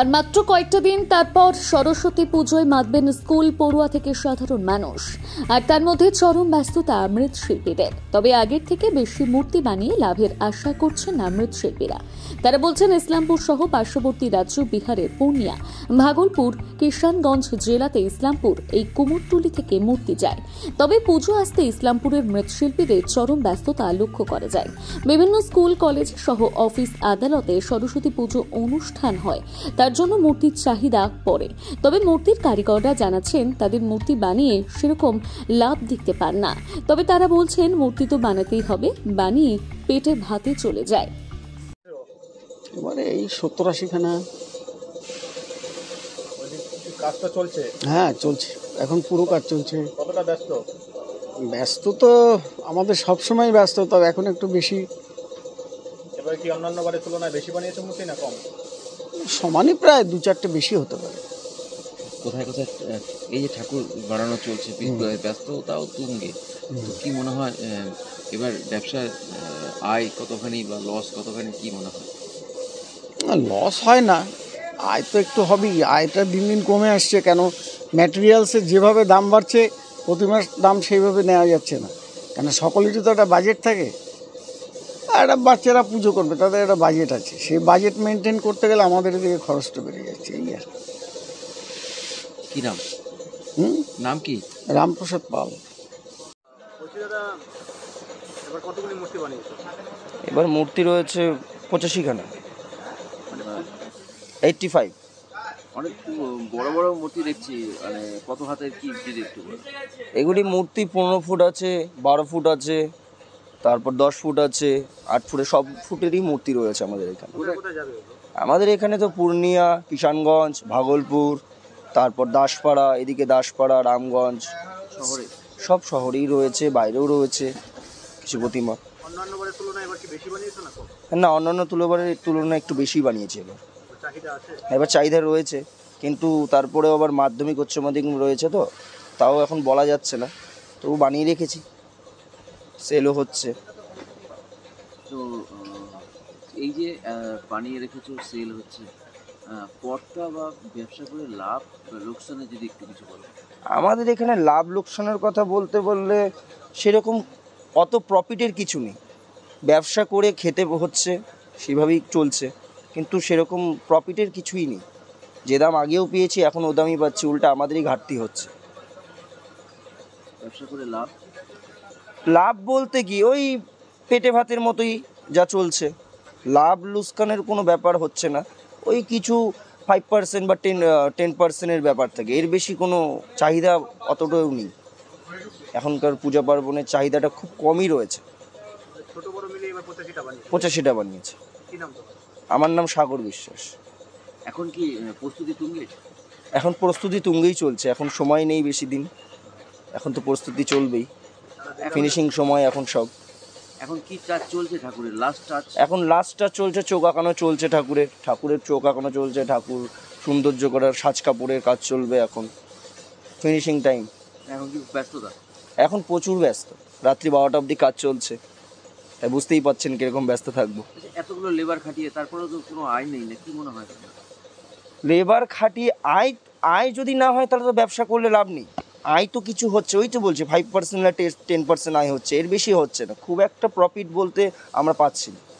আর মাত্র কয়েকটা দিন তারপর সরস্বতী পুজোয় মাতবেন স্কুল পড়ুয়া থেকে সাধারণ মানুষ আর তার মধ্যে চরম ব্যস্ততা মৃৎশিল্পীদের তবে আগের থেকে বেশি মূর্তি বানিয়ে লাভের আশা করছেন না মৃৎশিল্পীরা তারা বলছেন ইসলামপুর সহ পার্শ্ববর্তী রাজ্য বিহারের পূর্ণিয়া ভাগলপুর কিষানগঞ্জ জেলাতে ইসলামপুর এই কুমোরটুলি থেকে মূর্তি যায় তবে পুজো আসতে ইসলামপুরের মৃৎশিল্পীদের চরম ব্যস্ততা লক্ষ্য করা যায় বিভিন্ন স্কুল কলেজ সহ অফিস আদালতে সরস্বতী পুজো অনুষ্ঠান হয় তার জন্য মূর্তির চাহিদা পড়ে তবে মূর্তির কারিগররা জানাচ্ছেন তাদের মূর্তি বানিয়ে সেরকম লাভ দেখতে পান না তবে তারা বলছেন মূর্তি তো বানাতেই হবে বানিয়ে পেটে ভাতে চলে যায় এবারে মানে এই সত্তর আশিখানা কাজটা চলছে হ্যাঁ চলছে এখন পুরো কাজ চলছে কতটা ব্যস্ত ব্যস্ত তো আমাদের সবসময় ব্যস্ত তবে এখন একটু বেশি এবার কি অন্যান্য বারের তুলনায় বেশি বানিয়েছে মূর্তি না কম সমানই প্রায় দু চারটে বেশি হতে পারে কোথায় কোথায় এই যে ঠাকুর বাড়ানো চলছে ব্যস্ততাও তুঙ্গে কি মনে হয় এবার ব্যবসার আয় কতখানি বা লস কতখানি কি মনে হয় না লস হয় না আয় তো একটু হবেই আয়টা দিন দিন কমে আসছে কেন ম্যাটেরিয়ালসের যেভাবে দাম বাড়ছে প্রতি মাস দাম সেইভাবে নেওয়া যাচ্ছে না কেন সকলেরই তো একটা বাজেট থাকে একটা বাচ্চারা পুজো করবে তাদের একটা বাজেট আছে সেই বাজেট মেনটেন করতে গেলে আমাদের এদিকে খরচটা বেড়ে যাচ্ছে এই আর কি নাম হুম নাম কি রামপ্রসাদ পাল এবার মূর্তি রয়েছে পঁচাশিখানা এইটটি মানে ফাইভ অনেক বড় বড় মূর্তি দেখছি মানে কত হাতের কি একটু এগুলি মূর্তি পনেরো ফুট আছে বারো ফুট আছে তারপর দশ ফুট আছে আট ফুটে সব ফুটেরই মূর্তি রয়েছে আমাদের এখানে আমাদের এখানে তো পূর্ণিয়া কিষানগঞ্জ ভাগলপুর তারপর দাসপাড়া এদিকে দাসপাড়া রামগঞ্জ শহরে সব শহরেই রয়েছে বাইরেও রয়েছে কিছু প্রতিমা না অন্যান্য তুলোবারের তুলনায় একটু বেশি বানিয়েছে এবার এবার চাহিদা রয়েছে কিন্তু তারপরেও আবার মাধ্যমিক উচ্চ মাধ্যমিক রয়েছে তো তাও এখন বলা যাচ্ছে না তবু বানিয়ে রেখেছি সেলও হচ্ছে তো এই যে বানিয়ে রেখেছো সেল হচ্ছে পটকা বা ব্যবসা করে লাভ লোকসানের যদি একটু কিছু বলো আমাদের এখানে লাভ লোকসানের কথা বলতে বললে সেরকম অত প্রফিটের কিছু নেই ব্যবসা করে খেতে হচ্ছে সেভাবেই চলছে কিন্তু সেরকম প্রফিটের কিছুই নেই যে দাম আগেও পেয়েছি এখন ও দামই পাচ্ছি উল্টা আমাদেরই ঘাটতি হচ্ছে ব্যবসা করে লাভ লাভ বলতে কি ওই পেটে ভাতের মতোই যা চলছে লাভ লুসকানের কোনো ব্যাপার হচ্ছে না ওই কিছু ফাইভ পার্সেন্ট বা টেন টেন পার্সেন্টের ব্যাপার থাকে এর বেশি কোনো চাহিদা অতটাও নেই এখনকার পূজা পার্বণের চাহিদাটা খুব কমই রয়েছে পঁচাশিটা বানিয়েছে আমার নাম সাগর বিশ্বাস এখন কি প্রস্তুতি তুঙ্গে এখন প্রস্তুতি তুঙ্গেই চলছে এখন সময় নেই বেশি দিন এখন তো প্রস্তুতি চলবেই ফিনিশিং সময় এখন সব এখন কি টাচ চলছে ঠাকুরের লাস্ট টাচ এখন লাস্ট টাচ চলছে চোখ আঁকানো চলছে ঠাকুরের ঠাকুরের চোখ আঁকানো চলছে ঠাকুর সৌন্দর্য করার সাজ কাপড়ের কাজ চলবে এখন ফিনিশিং টাইম এখন কি ব্যস্ততা এখন প্রচুর ব্যস্ত রাত্রি বারোটা অবধি কাজ চলছে তাই বুঝতেই পারছেন কীরকম ব্যস্ত থাকবো আচ্ছা, এতগুলো লেবার খাটিয়ে তারপরেও তো কোনো আয় নেই না কি মনে হয় লেবার খাটিয়ে আয় আয় যদি না হয় তাহলে তো ব্যবসা করলে লাভ নেই আয় তো কিছু হচ্ছে ওই তো বলছি ফাইভ পার্সেন্ট না টেন পার্সেন্ট আয় হচ্ছে এর বেশি হচ্ছে না খুব একটা প্রফিট বলতে আমরা পাচ্ছি না